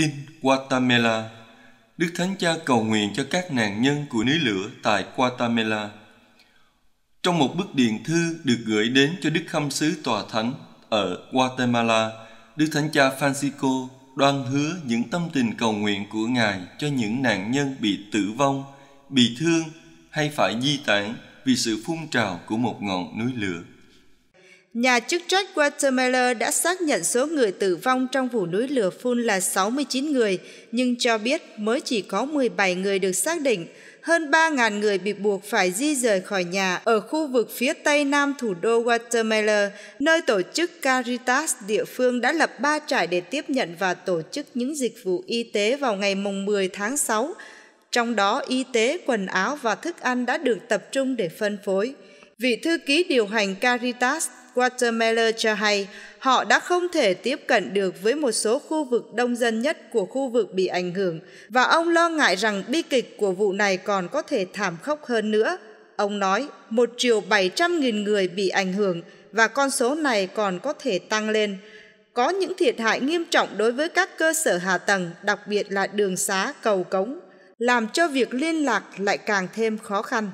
Tin Guatemala Đức Thánh Cha cầu nguyện cho các nạn nhân của núi lửa tại Guatemala. Trong một bức điện thư được gửi đến cho Đức Khâm sứ Tòa Thánh ở Guatemala, Đức Thánh Cha Francisco đoan hứa những tâm tình cầu nguyện của Ngài cho những nạn nhân bị tử vong, bị thương hay phải di tản vì sự phun trào của một ngọn núi lửa. Nhà chức trách Guatemala đã xác nhận số người tử vong trong vụ núi lửa phun là 69 người, nhưng cho biết mới chỉ có 17 người được xác định. Hơn 3.000 người bị buộc phải di rời khỏi nhà ở khu vực phía tây nam thủ đô Guatemala, nơi tổ chức Caritas địa phương đã lập 3 trại để tiếp nhận và tổ chức những dịch vụ y tế vào ngày 10 tháng 6. Trong đó, y tế, quần áo và thức ăn đã được tập trung để phân phối. Vị thư ký điều hành Caritas Guatemala cho hay họ đã không thể tiếp cận được với một số khu vực đông dân nhất của khu vực bị ảnh hưởng và ông lo ngại rằng bi kịch của vụ này còn có thể thảm khốc hơn nữa. Ông nói 1 triệu 700.000 người bị ảnh hưởng và con số này còn có thể tăng lên. Có những thiệt hại nghiêm trọng đối với các cơ sở hạ tầng, đặc biệt là đường xá, cầu cống, làm cho việc liên lạc lại càng thêm khó khăn.